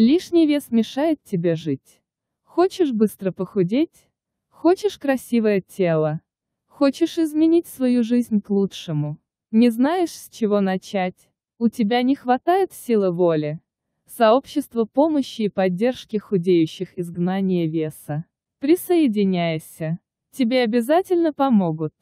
Лишний вес мешает тебе жить. Хочешь быстро похудеть? Хочешь красивое тело? Хочешь изменить свою жизнь к лучшему? Не знаешь, с чего начать? У тебя не хватает силы воли? Сообщество помощи и поддержки худеющих изгнания веса. Присоединяйся. Тебе обязательно помогут.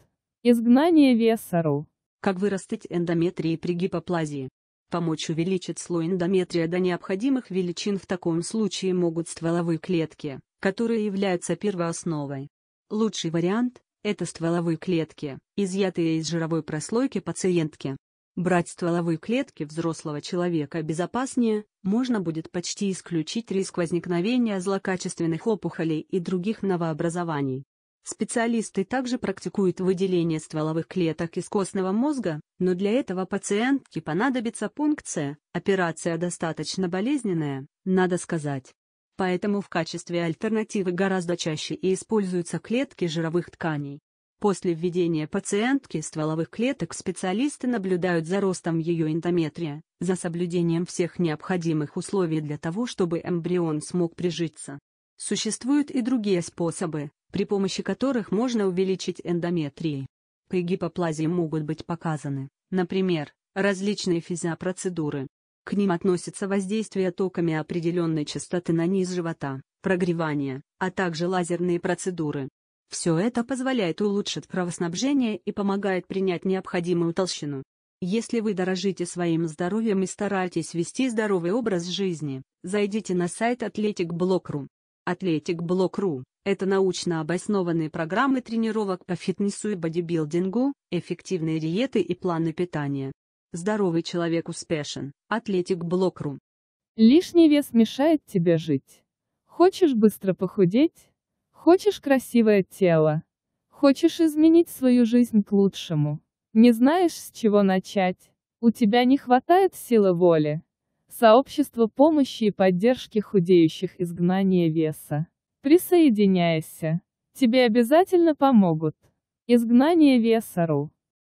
Изгнание веса.ру Как вырастить эндометрии при гипоплазии? Помочь увеличить слой эндометрия до необходимых величин в таком случае могут стволовые клетки, которые являются первоосновой. Лучший вариант – это стволовые клетки, изъятые из жировой прослойки пациентки. Брать стволовые клетки взрослого человека безопаснее, можно будет почти исключить риск возникновения злокачественных опухолей и других новообразований. Специалисты также практикуют выделение стволовых клеток из костного мозга, но для этого пациентке понадобится пункция, операция достаточно болезненная, надо сказать. Поэтому в качестве альтернативы гораздо чаще и используются клетки жировых тканей. После введения пациентки стволовых клеток специалисты наблюдают за ростом ее эндометрия, за соблюдением всех необходимых условий для того, чтобы эмбрион смог прижиться. Существуют и другие способы, при помощи которых можно увеличить эндометрии. При гипоплазии могут быть показаны, например, различные физиопроцедуры. К ним относятся воздействие токами определенной частоты на низ живота, прогревание, а также лазерные процедуры. Все это позволяет улучшить кровоснабжение и помогает принять необходимую толщину. Если вы дорожите своим здоровьем и стараетесь вести здоровый образ жизни, зайдите на сайт Athletic Athletic Athleticblock.ru это научно обоснованные программы тренировок по фитнесу и бодибилдингу, эффективные диеты и планы питания. Здоровый человек успешен. Атлетик Блокру. Лишний вес мешает тебе жить. Хочешь быстро похудеть? Хочешь красивое тело? Хочешь изменить свою жизнь к лучшему? Не знаешь, с чего начать? У тебя не хватает силы воли? Сообщество помощи и поддержки худеющих изгнания веса. Присоединяйся. Тебе обязательно помогут. Изгнание Весару.